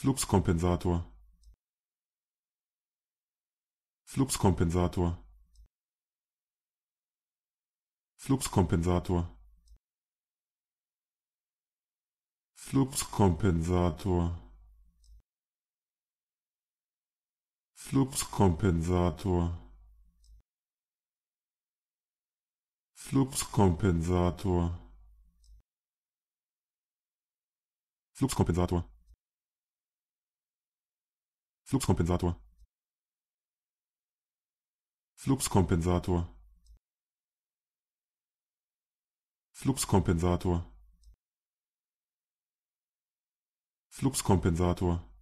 Fluxkompensator Fluxkompensator Fluxkompensator Fluxkompensator Fluxkompensator Fluxkompensator Fluxkompensator Fluxkompensator Fluxkompensator Fluxkompensator Fluxkompensator